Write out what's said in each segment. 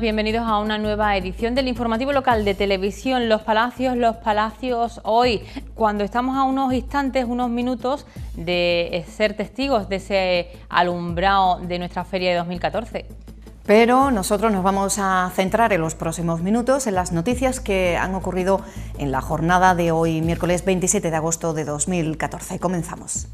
bienvenidos a una nueva edición del informativo local de televisión Los Palacios, Los Palacios hoy, cuando estamos a unos instantes, unos minutos de ser testigos de ese alumbrado de nuestra feria de 2014. Pero nosotros nos vamos a centrar en los próximos minutos en las noticias que han ocurrido en la jornada de hoy, miércoles 27 de agosto de 2014. Comenzamos.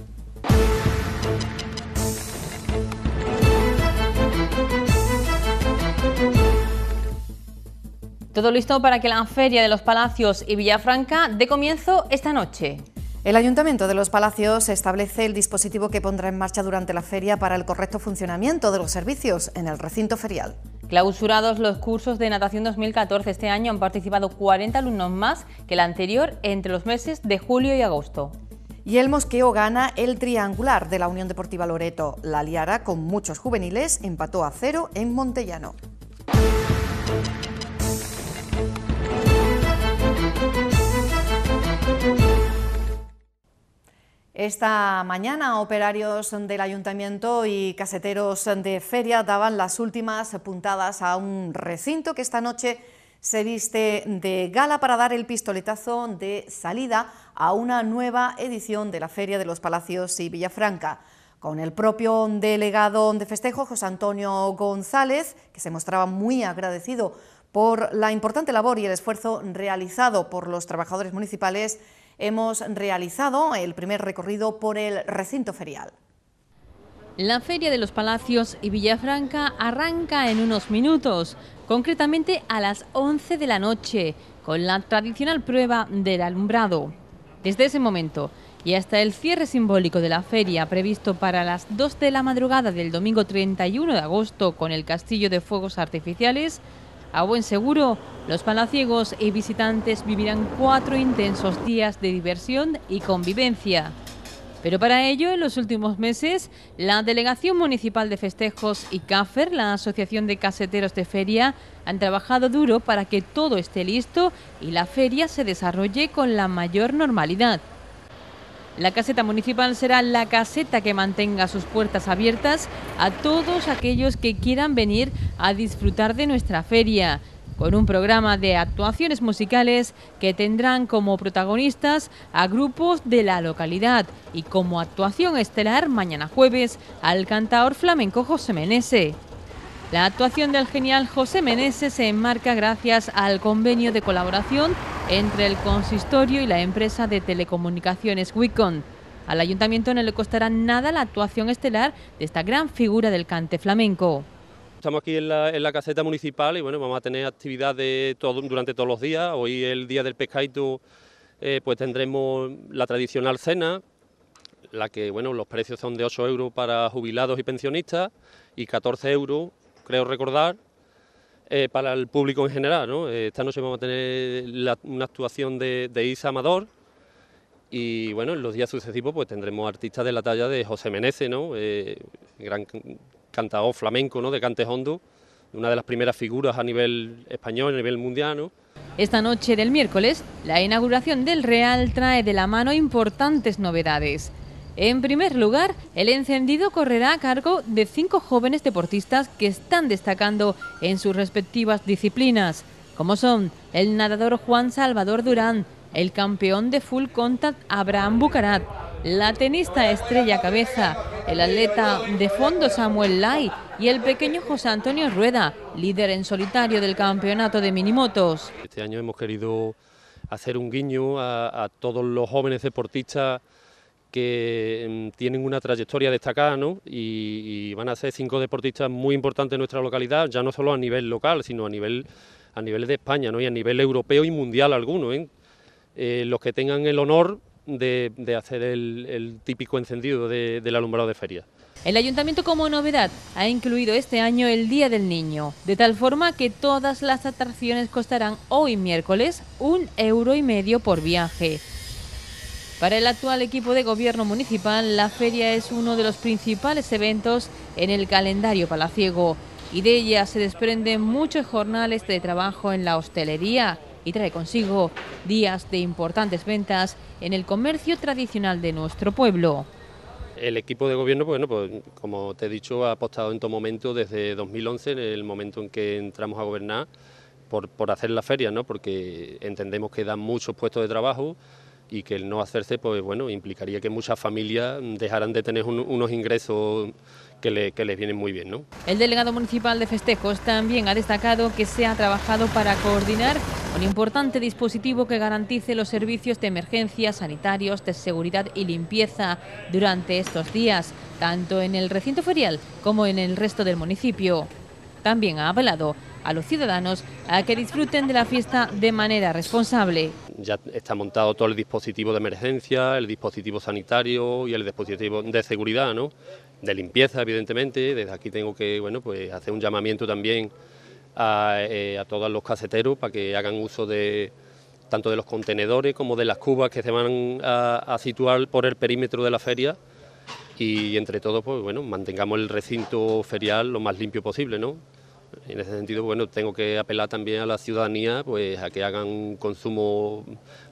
Todo listo para que la Feria de los Palacios y Villafranca dé comienzo esta noche. El Ayuntamiento de los Palacios establece el dispositivo que pondrá en marcha durante la feria para el correcto funcionamiento de los servicios en el recinto ferial. Clausurados los cursos de natación 2014, este año han participado 40 alumnos más que el anterior entre los meses de julio y agosto. Y el mosqueo gana el triangular de la Unión Deportiva Loreto. La Liara, con muchos juveniles, empató a cero en Montellano. Esta mañana operarios del ayuntamiento y caseteros de feria daban las últimas puntadas a un recinto que esta noche se viste de gala para dar el pistoletazo de salida a una nueva edición de la Feria de los Palacios y Villafranca. Con el propio delegado de festejo, José Antonio González, que se mostraba muy agradecido por la importante labor y el esfuerzo realizado por los trabajadores municipales hemos realizado el primer recorrido por el recinto ferial. La Feria de los Palacios y Villafranca arranca en unos minutos, concretamente a las 11 de la noche, con la tradicional prueba del alumbrado. Desde ese momento y hasta el cierre simbólico de la feria previsto para las 2 de la madrugada del domingo 31 de agosto con el castillo de fuegos artificiales, a buen seguro, los palaciegos y visitantes vivirán cuatro intensos días de diversión y convivencia. Pero para ello, en los últimos meses, la Delegación Municipal de Festejos y CAFER, la Asociación de Caseteros de Feria, han trabajado duro para que todo esté listo y la feria se desarrolle con la mayor normalidad. La caseta municipal será la caseta que mantenga sus puertas abiertas a todos aquellos que quieran venir a disfrutar de nuestra feria con un programa de actuaciones musicales que tendrán como protagonistas a grupos de la localidad y como actuación estelar mañana jueves al cantador flamenco José Menese. La actuación del genial José Meneses se enmarca gracias al convenio de colaboración entre el consistorio y la empresa de telecomunicaciones Wicon. Al ayuntamiento no le costará nada la actuación estelar de esta gran figura del cante flamenco. Estamos aquí en la, caseta municipal y bueno, vamos a tener actividad durante todos los días. Hoy el día del pescaito eh, pues tendremos la tradicional cena, la que bueno, los precios son de 8 euros para jubilados y pensionistas y 14 euros creo recordar, eh, para el público en general. Eh, esta noche vamos a tener una actuación de, Isa Amador y bueno, en los días sucesivos pues tendremos artistas de la talla de José Menece, ¿no? Eh, gran cantador flamenco ¿no? de Cantes Hondo, una de las primeras figuras a nivel español, a nivel mundial. Esta noche del miércoles, la inauguración del Real trae de la mano importantes novedades. En primer lugar, el encendido correrá a cargo de cinco jóvenes deportistas que están destacando en sus respectivas disciplinas, como son el nadador Juan Salvador Durán, el campeón de full contact Abraham Bucarat, la tenista Estrella Cabeza, el atleta de fondo Samuel Lai y el pequeño José Antonio Rueda, líder en solitario del campeonato de minimotos. Este año hemos querido hacer un guiño a, a todos los jóvenes deportistas que em, tienen una trayectoria destacada ¿no? y, van a ser cinco deportistas muy importantes en nuestra localidad, ya no solo a nivel local, sino a nivel, a de España ¿no? y a nivel europeo y mundial alguno. ¿eh? eh los que tengan el honor de, hacer el, típico encendido del alumbrado de feria. El ayuntamiento como novedad ha incluido este año el Día del Niño, de tal forma que todas las atracciones costarán hoy miércoles un euro y medio por viaje. Para el actual equipo de gobierno municipal, la feria es uno de los principales eventos en el calendario palaciego y de ella se desprenden muchos jornales de trabajo en la hostelería y trae consigo días de importantes ventas en el comercio tradicional de nuestro pueblo. El equipo de gobierno, pues, bueno, pues como te he dicho, ha apostado en todo momento desde 2011, en el momento en que entramos a gobernar, por, por hacer la feria, ¿no? porque entendemos que dan muchos puestos de trabajo, y que el no hacerse, pues bueno, implicaría que muchas familias dejaran de tener unos ingresos que, les vienen muy bien. El delegado municipal de festejos también ha destacado que se ha trabajado para coordinar un importante dispositivo que garantice los servicios de emergencia, sanitarios, de seguridad y limpieza durante estos días, tanto en el recinto ferial como en el resto del municipio. También ha apelado a los ciudadanos a que disfruten de la fiesta de manera responsable. Ya está montado todo el dispositivo de emergencia, el dispositivo sanitario y el dispositivo de seguridad, ¿no? de limpieza, evidentemente. Desde aquí tengo que bueno, pues hacer un llamamiento también a, eh, todos los caseteros para que hagan uso de tanto de los contenedores como de las cubas que se van a, a situar por el perímetro de la feria y entre todo pues bueno mantengamos el recinto ferial lo más limpio posible no en ese sentido, bueno, tengo que apelar también a la ciudadanía pues, a que hagan un consumo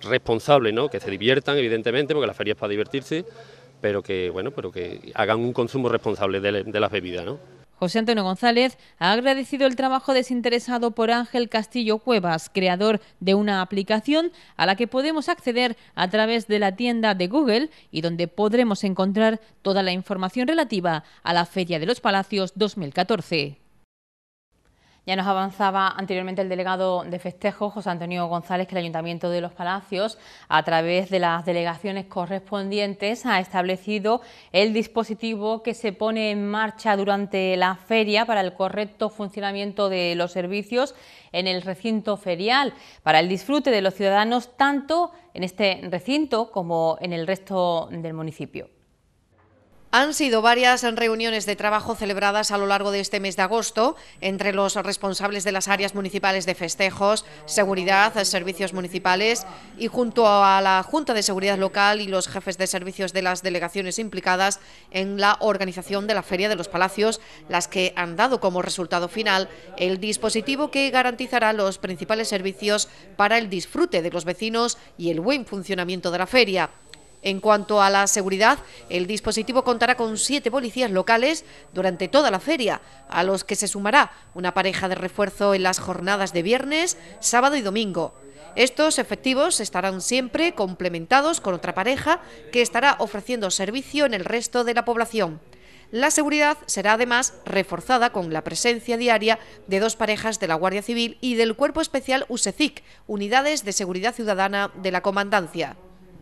responsable, ¿no? que se diviertan, evidentemente, porque la feria es para divertirse, pero que, bueno, pero que hagan un consumo responsable de, las bebidas. ¿no? José Antonio González ha agradecido el trabajo desinteresado por Ángel Castillo Cuevas, creador de una aplicación a la que podemos acceder a través de la tienda de Google y donde podremos encontrar toda la información relativa a la Feria de los Palacios 2014. Ya nos avanzaba anteriormente el delegado de festejos, José Antonio González, que el Ayuntamiento de Los Palacios, a través de las delegaciones correspondientes, ha establecido el dispositivo que se pone en marcha durante la feria para el correcto funcionamiento de los servicios en el recinto ferial, para el disfrute de los ciudadanos tanto en este recinto como en el resto del municipio. Han sido varias reuniones de trabajo celebradas a lo largo de este mes de agosto entre los responsables de las áreas municipales de festejos, seguridad, servicios municipales y junto a la Junta de Seguridad Local y los jefes de servicios de las delegaciones implicadas en la organización de la Feria de los Palacios, las que han dado como resultado final el dispositivo que garantizará los principales servicios para el disfrute de los vecinos y el buen funcionamiento de la feria. En cuanto a la seguridad, el dispositivo contará con siete policías locales durante toda la feria, a los que se sumará una pareja de refuerzo en las jornadas de viernes, sábado y domingo. Estos efectivos estarán siempre complementados con otra pareja que estará ofreciendo servicio en el resto de la población. La seguridad será además reforzada con la presencia diaria de dos parejas de la Guardia Civil y del Cuerpo Especial USECIC, Unidades de Seguridad Ciudadana de la Comandancia.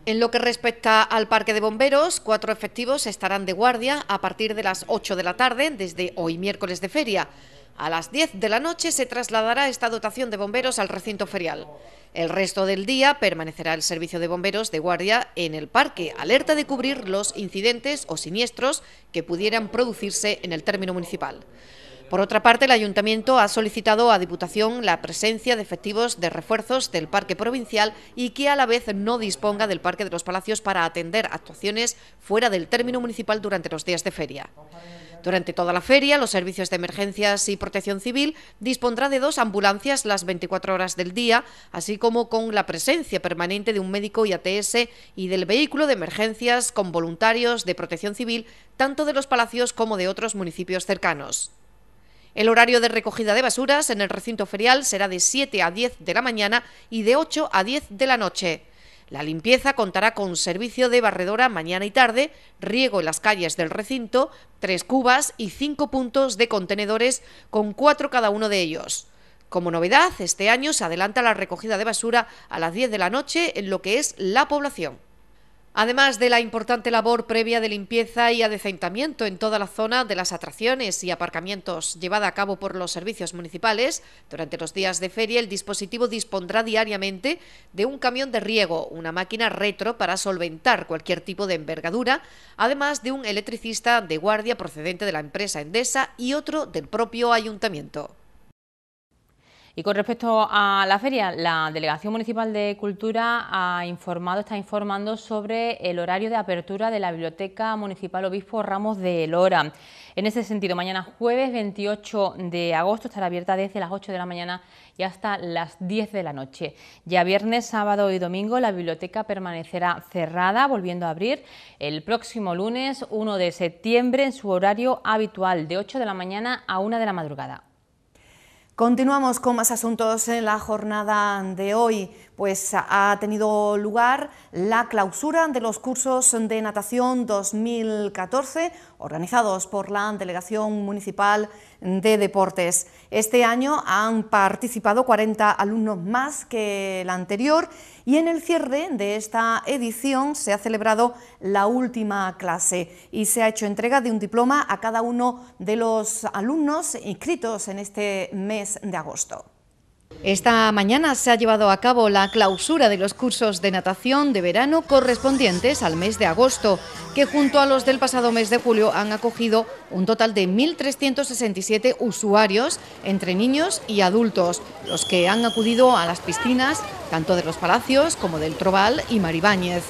En lo que respecta al Parque de Bomberos, cuatro efectivos estarán de guardia a partir de las 8 de la tarde, desde hoy miércoles de feria. A las 10 de la noche se trasladará esta dotación de bomberos al recinto ferial. El resto del día permanecerá el servicio de bomberos de guardia en el parque, alerta de cubrir los incidentes o siniestros que pudieran producirse en el término municipal. Por otra parte, el Ayuntamiento ha solicitado a Diputación la presencia de efectivos de refuerzos del Parque Provincial y que a la vez no disponga del Parque de los Palacios para atender actuaciones fuera del término municipal durante los días de feria. Durante toda la feria, los servicios de emergencias y protección civil dispondrá de dos ambulancias las 24 horas del día, así como con la presencia permanente de un médico y ATS y del vehículo de emergencias con voluntarios de protección civil, tanto de los palacios como de otros municipios cercanos. El horario de recogida de basuras en el recinto ferial será de 7 a 10 de la mañana y de 8 a 10 de la noche. La limpieza contará con servicio de barredora mañana y tarde, riego en las calles del recinto, tres cubas y cinco puntos de contenedores con cuatro cada uno de ellos. Como novedad, este año se adelanta la recogida de basura a las 10 de la noche en lo que es la población. Además de la importante labor previa de limpieza y adecentamiento en toda la zona de las atracciones y aparcamientos llevada a cabo por los servicios municipales, durante los días de feria el dispositivo dispondrá diariamente de un camión de riego, una máquina retro para solventar cualquier tipo de envergadura, además de un electricista de guardia procedente de la empresa Endesa y otro del propio ayuntamiento. Y con respecto a la feria, la Delegación Municipal de Cultura ha informado, está informando sobre el horario de apertura de la Biblioteca Municipal Obispo Ramos de Lora. En ese sentido, mañana jueves 28 de agosto estará abierta desde las 8 de la mañana y hasta las 10 de la noche. Ya viernes, sábado y domingo la biblioteca permanecerá cerrada, volviendo a abrir el próximo lunes 1 de septiembre en su horario habitual de 8 de la mañana a 1 de la madrugada. Continuamos con más asuntos en la jornada de hoy, pues ha tenido lugar la clausura de los cursos de natación 2014 organizados por la Delegación Municipal de Deportes. Este año han participado 40 alumnos más que el anterior y en el cierre de esta edición se ha celebrado la última clase y se ha hecho entrega de un diploma a cada uno de los alumnos inscritos en este mes de agosto. Esta mañana se ha llevado a cabo la clausura de los cursos de natación de verano correspondientes al mes de agosto, que junto a los del pasado mes de julio han acogido un total de 1.367 usuarios entre niños y adultos, los que han acudido a las piscinas tanto de los Palacios como del Trobal y Maribáñez.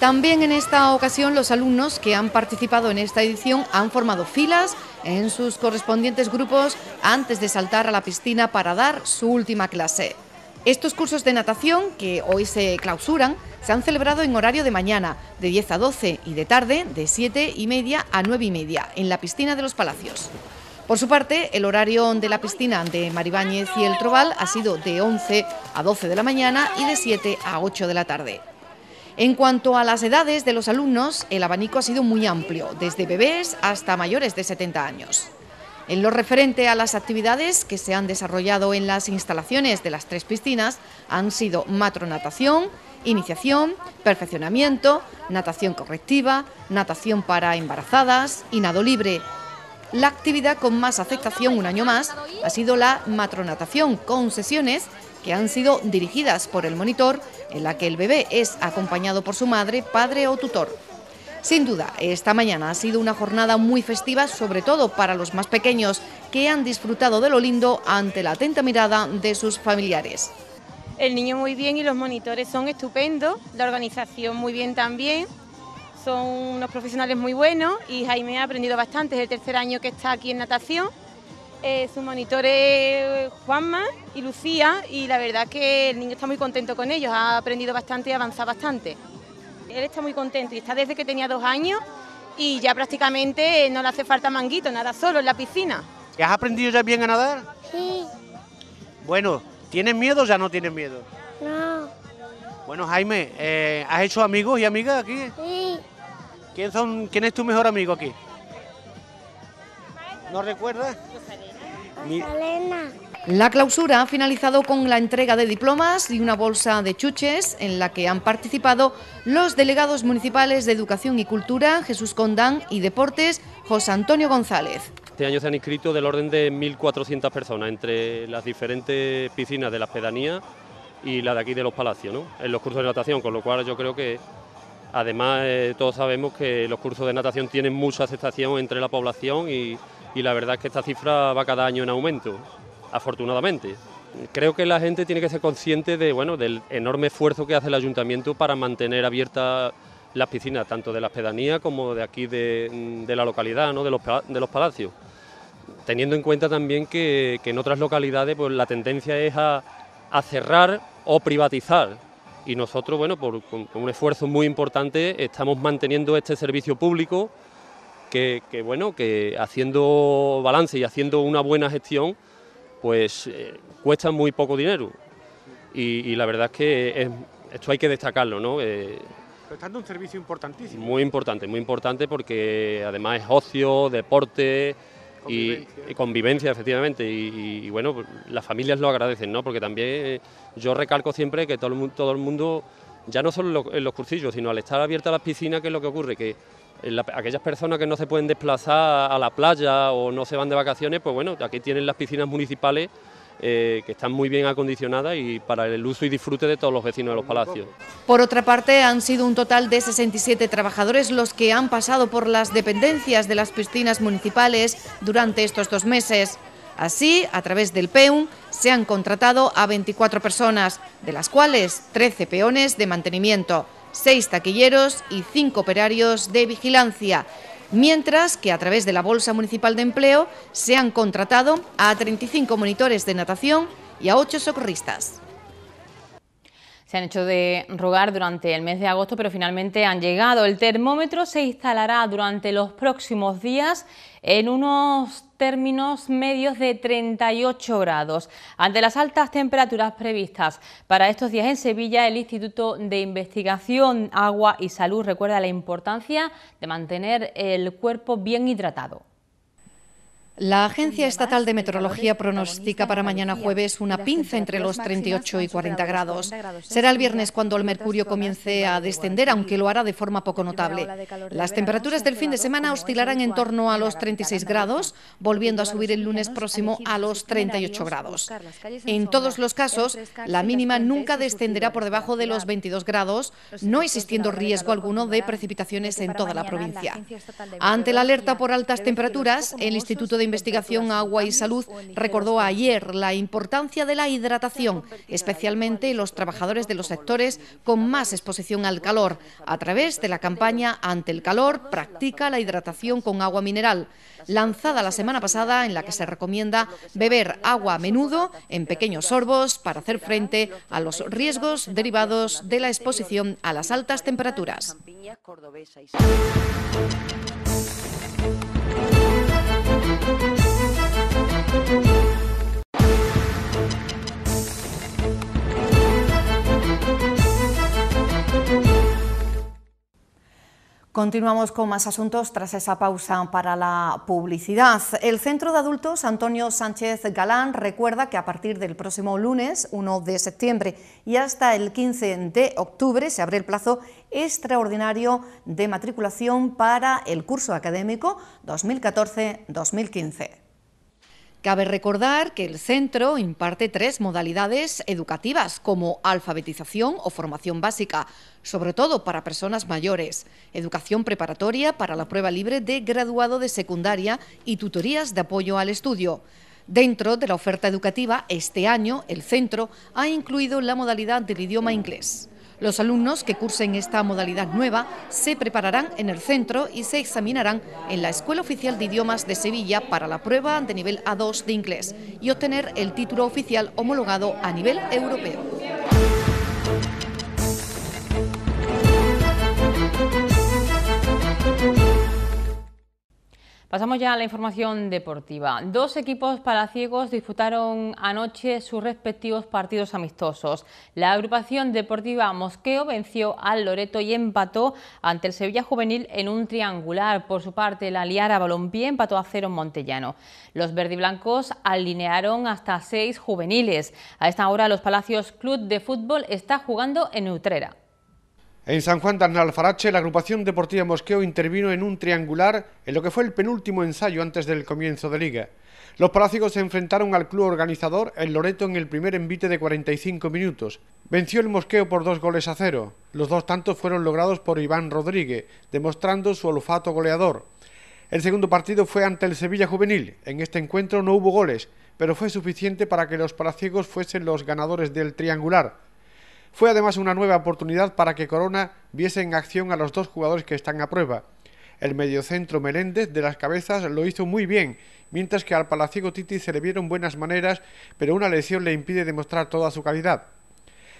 También en esta ocasión los alumnos que han participado en esta edición han formado filas en sus correspondientes grupos antes de saltar a la piscina para dar su última clase. Estos cursos de natación, que hoy se clausuran, se han celebrado en horario de mañana, de 10 a 12 y de tarde, de 7 y media a 9 y media, en la piscina de los Palacios. Por su parte, el horario de la piscina de Maribáñez y el Trobal ha sido de 11 a 12 de la mañana y de 7 a 8 de la tarde. En cuanto a las edades de los alumnos, el abanico ha sido muy amplio, desde bebés hasta mayores de 70 años. En lo referente a las actividades que se han desarrollado en las instalaciones de las tres piscinas han sido matronatación, iniciación, perfeccionamiento, natación correctiva, natación para embarazadas y nado libre. La actividad con más aceptación un año más ha sido la matronatación con sesiones que han sido dirigidas por el monitor en la que el bebé es acompañado por su madre, padre o tutor. Sin duda, esta mañana ha sido una jornada muy festiva, sobre todo para los más pequeños, que han disfrutado de lo lindo ante la atenta mirada de sus familiares. El niño muy bien y los monitores son estupendos, la organización muy bien también, son unos profesionales muy buenos y Jaime ha aprendido bastante, es el tercer año que está aquí en natación eh, ...sus monitores monitores Juanma y Lucía y la verdad que el niño está muy contento con ellos, ha aprendido bastante y avanzado bastante. Él está muy contento y está desde que tenía dos años y ya prácticamente no le hace falta manguito, nada solo en la piscina. ¿Has aprendido ya bien a nadar? Sí. Bueno, ¿tienes miedo o ya no tienes miedo? No. Bueno, Jaime, eh, ¿has hecho amigos y amigas aquí? Sí. ¿Quién, son, ¿Quién es tu mejor amigo aquí? ¿No recuerdas? La clausura ha finalizado con la entrega de diplomas y una bolsa de chuches en la que han participado los delegados municipales de Educación y Cultura, Jesús Condán y Deportes, José Antonio González. Este año se han inscrito del orden de 1.400 personas entre las diferentes piscinas de la pedanías y la de aquí de los palacios, en los cursos de natación, con lo cual yo creo que además eh, todos sabemos que los cursos de natación tienen mucha aceptación entre la población y y la verdad es que esta cifra va cada año en aumento, afortunadamente. Creo que la gente tiene que ser consciente de, bueno, del enorme esfuerzo que hace el ayuntamiento para mantener abiertas las piscinas, tanto de las pedanías como de aquí de, la localidad, de, los, de palacios. Teniendo en cuenta también que, en otras localidades pues, la tendencia es a, cerrar o privatizar. Y nosotros, bueno, por, con un esfuerzo muy importante, estamos manteniendo este servicio público que, bueno, que haciendo balance y haciendo una buena gestión, pues eh, cuesta muy poco dinero. Y, la verdad es que esto hay que destacarlo, ¿no? Eh, un servicio importantísimo. Muy importante, muy importante porque además es ocio, deporte Y, convivencia, efectivamente. Y, bueno, pues, las familias lo agradecen, ¿no? Porque también eh, yo recalco siempre que todo el, todo el mundo, ya no solo en los, cursillos, sino al estar abiertas las piscinas, que es lo que ocurre, que aquellas personas que no se pueden desplazar a la playa o no se van de vacaciones, pues bueno, aquí tienen las piscinas municipales eh, que están muy bien acondicionadas y para el uso y disfrute de todos los vecinos de los palacios. Por otra parte, han sido un total de 67 trabajadores los que han pasado por las dependencias de las piscinas municipales durante estos dos meses. Así, a través del PEUM, se han contratado a 24 personas, de las cuales 13 peones de mantenimiento seis taquilleros y cinco operarios de vigilancia, mientras que a través de la Bolsa Municipal de Empleo se han contratado a 35 monitores de natación y a ocho socorristas. Se han hecho de rogar durante el mes de agosto, pero finalmente han llegado. El termómetro se instalará durante los próximos días en unos términos medios de 38 grados. Ante las altas temperaturas previstas para estos días en Sevilla, el Instituto de Investigación Agua y Salud recuerda la importancia de mantener el cuerpo bien hidratado. La Agencia Estatal de Meteorología pronostica para mañana jueves una pinza entre los 38 y 40 grados. Será el viernes cuando el mercurio comience a descender, aunque lo hará de forma poco notable. Las temperaturas del fin de semana oscilarán en torno a los 36 grados, volviendo a subir el lunes próximo a los 38 grados. En todos los casos, la mínima nunca descenderá por debajo de los 22 grados, no existiendo riesgo alguno de precipitaciones en toda la provincia. Ante la alerta por altas temperaturas, el Instituto de Investigación Agua y Salud recordó ayer la importancia de la hidratación, especialmente los trabajadores de los sectores con más exposición al calor, a través de la campaña Ante el calor, practica la hidratación con agua mineral, lanzada la semana pasada en la que se recomienda beber agua a menudo en pequeños sorbos para hacer frente a los riesgos derivados de la exposición a las altas temperaturas. Thank you. Continuamos con más asuntos tras esa pausa para la publicidad. El Centro de Adultos Antonio Sánchez Galán recuerda que a partir del próximo lunes 1 de septiembre y hasta el 15 de octubre se abre el plazo extraordinario de matriculación para el curso académico 2014-2015. Cabe recordar que el centro imparte tres modalidades educativas como alfabetización o formación básica, sobre todo para personas mayores, educación preparatoria para la prueba libre de graduado de secundaria y tutorías de apoyo al estudio. Dentro de la oferta educativa, este año el centro ha incluido la modalidad del idioma inglés. Los alumnos que cursen esta modalidad nueva se prepararán en el centro y se examinarán en la Escuela Oficial de Idiomas de Sevilla para la prueba de nivel A2 de inglés y obtener el título oficial homologado a nivel europeo. Pasamos ya a la información deportiva. Dos equipos palaciegos disputaron anoche sus respectivos partidos amistosos. La agrupación deportiva Mosqueo venció al Loreto y empató ante el Sevilla Juvenil en un triangular. Por su parte, la Liara Balompié empató a cero en Montellano. Los verdiblancos alinearon hasta seis juveniles. A esta hora, los Palacios Club de Fútbol está jugando en Utrera. En San Juan de Alfarache la agrupación deportiva Mosqueo intervino en un triangular en lo que fue el penúltimo ensayo antes del comienzo de liga. Los palácicos se enfrentaron al club organizador, el Loreto, en el primer envite de 45 minutos. Venció el Mosqueo por dos goles a cero. Los dos tantos fueron logrados por Iván Rodríguez, demostrando su olfato goleador. El segundo partido fue ante el Sevilla Juvenil. En este encuentro no hubo goles, pero fue suficiente para que los palaciegos fuesen los ganadores del triangular. Fue además una nueva oportunidad para que Corona viese en acción a los dos jugadores que están a prueba. El mediocentro Meléndez de las cabezas lo hizo muy bien, mientras que al Palaciego Titi se le vieron buenas maneras, pero una lesión le impide demostrar toda su calidad.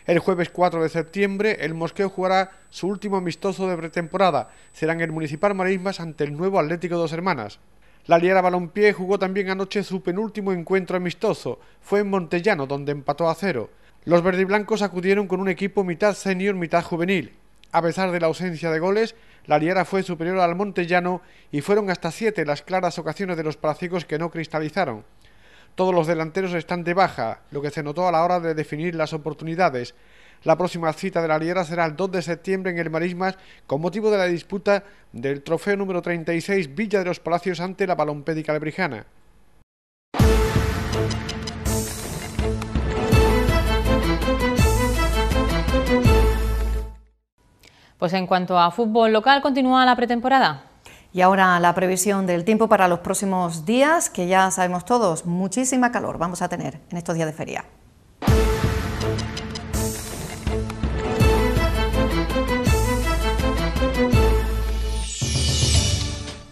El jueves 4 de septiembre, el Mosqueo jugará su último amistoso de pretemporada. Será el Municipal Marismas ante el nuevo Atlético Dos Hermanas. La Liera Balompié jugó también anoche su penúltimo encuentro amistoso. Fue en Montellano, donde empató a cero. Los verdiblancos acudieron con un equipo mitad senior, mitad juvenil. A pesar de la ausencia de goles, la Liera fue superior al Montellano y fueron hasta siete las claras ocasiones de los palacios que no cristalizaron. Todos los delanteros están de baja, lo que se notó a la hora de definir las oportunidades. La próxima cita de la Liera será el 2 de septiembre en el Marismas con motivo de la disputa del trofeo número 36 Villa de los Palacios ante la de Lebrijana. Pues en cuanto a fútbol local, continúa la pretemporada. Y ahora la previsión del tiempo para los próximos días, que ya sabemos todos, muchísima calor vamos a tener en estos días de feria.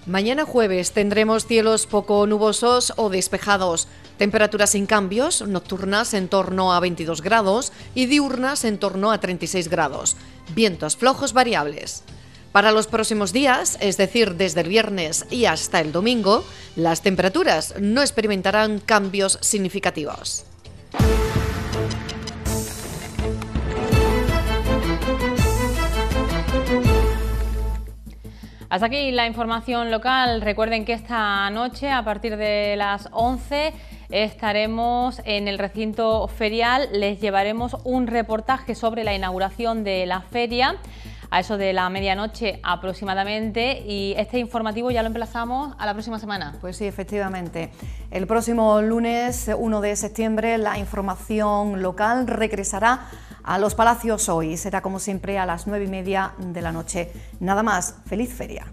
Mañana jueves tendremos cielos poco nubosos o despejados, temperaturas sin cambios, nocturnas en torno a 22 grados y diurnas en torno a 36 grados, vientos flojos variables. Para los próximos días, es decir, desde el viernes y hasta el domingo, las temperaturas no experimentarán cambios significativos. Hasta aquí la información local. Recuerden que esta noche, a partir de las 11, estaremos en el recinto ferial. Les llevaremos un reportaje sobre la inauguración de la feria a eso de la medianoche aproximadamente y este informativo ya lo emplazamos a la próxima semana. Pues sí, efectivamente. El próximo lunes 1 de septiembre la información local regresará a los palacios hoy. Será como siempre a las nueve y media de la noche. Nada más. Feliz feria.